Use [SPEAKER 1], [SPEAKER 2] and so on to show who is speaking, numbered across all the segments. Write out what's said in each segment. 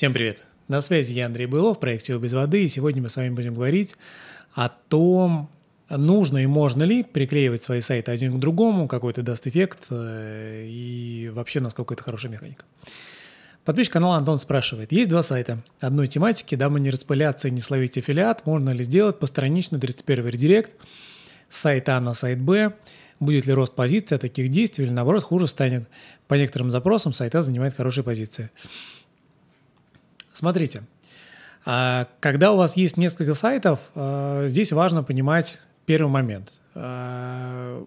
[SPEAKER 1] Всем привет! На связи я Андрей Былов, проект «Сила без воды», и сегодня мы с вами будем говорить о том, нужно и можно ли приклеивать свои сайты один к другому, какой это даст эффект э, и вообще насколько это хорошая механика. Подписчик канала Антон спрашивает. Есть два сайта одной тематики, дабы не распыляться и не словить аффилиат, можно ли сделать постраничный 31 редирект с сайта А на сайт Б, будет ли рост позиции от таких действий или наоборот хуже станет. По некоторым запросам сайта занимает хорошие позиции. Смотрите, а, когда у вас есть несколько сайтов, а, здесь важно понимать первый момент. А,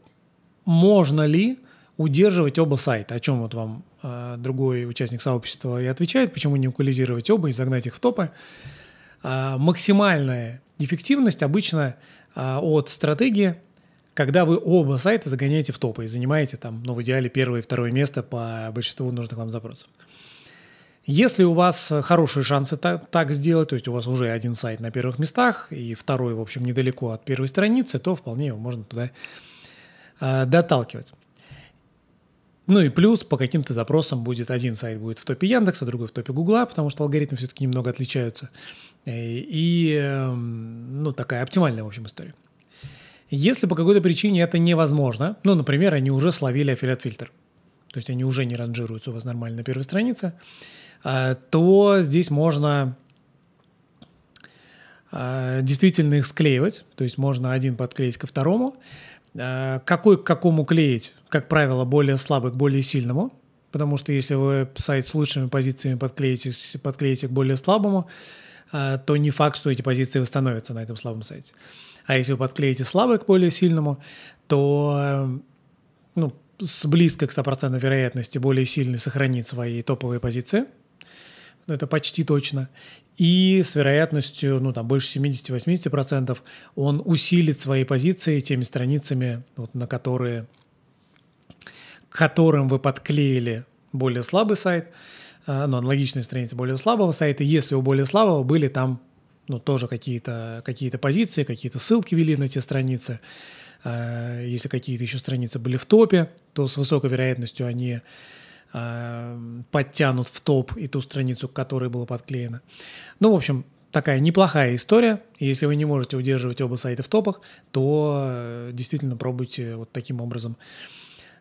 [SPEAKER 1] можно ли удерживать оба сайта, о чем вот вам другой участник сообщества и отвечает, почему не укализировать оба и загнать их в топы. Максимальная эффективность обычно от стратегии, когда вы оба сайта загоняете в топы и занимаете там, ну, в идеале первое и второе место по большинству нужных вам запросов. Если у вас э, хорошие шансы так, так сделать, то есть у вас уже один сайт на первых местах и второй, в общем, недалеко от первой страницы, то вполне его можно туда э, доталкивать. Ну и плюс по каким-то запросам будет один сайт будет в топе Яндекса, другой в топе Гугла, потому что алгоритмы все-таки немного отличаются. Э, и, эм, ну, такая оптимальная, в общем, история. Если по какой-то причине это невозможно, ну, например, они уже словили аффилиат-фильтр, то есть они уже не ранжируются у вас нормально на первой странице, Э, то здесь можно э, действительно их склеивать, то есть можно один подклеить ко второму. Э, какой к какому клеить, как правило, более слабый к более сильному, потому что если вы сайт с лучшими позициями подклеите, подклеите к более слабому, то не факт, что эти позиции восстановятся на этом слабом сайте. А если вы подклеите слабый к более сильному, то ну, с близко к 100% вероятности более сильный сохранит свои топовые позиции, ну, это почти точно. И с вероятностью, ну, там, больше 70-80% он усилит свои позиции теми страницами, вот, на которые, к которым вы подклеили более слабый сайт, э, ну, аналогичные страницы более слабого сайта, если у более слабого были там, ну, тоже какие-то какие -то позиции, какие-то ссылки вели на те страницы, э, если какие-то еще страницы были в топе, то с высокой вероятностью они Эм, подтянут в топ и ту страницу, к которой было подклеено. Ну, в общем, такая неплохая история. Если вы не можете удерживать оба сайта в топах, то э, действительно пробуйте вот таким образом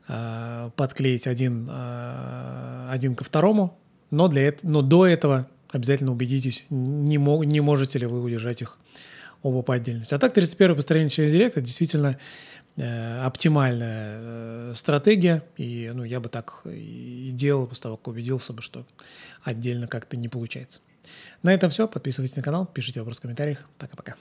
[SPEAKER 1] э, подклеить один, э, один ко второму. Но, для это, но до этого обязательно убедитесь, не, мог, не можете ли вы удержать их оба по отдельности. А так 31-й построение через директ это действительно оптимальная стратегия, и ну, я бы так и делал после того, как убедился бы, что отдельно как-то не получается. На этом все. Подписывайтесь на канал, пишите вопросы в комментариях. Пока-пока.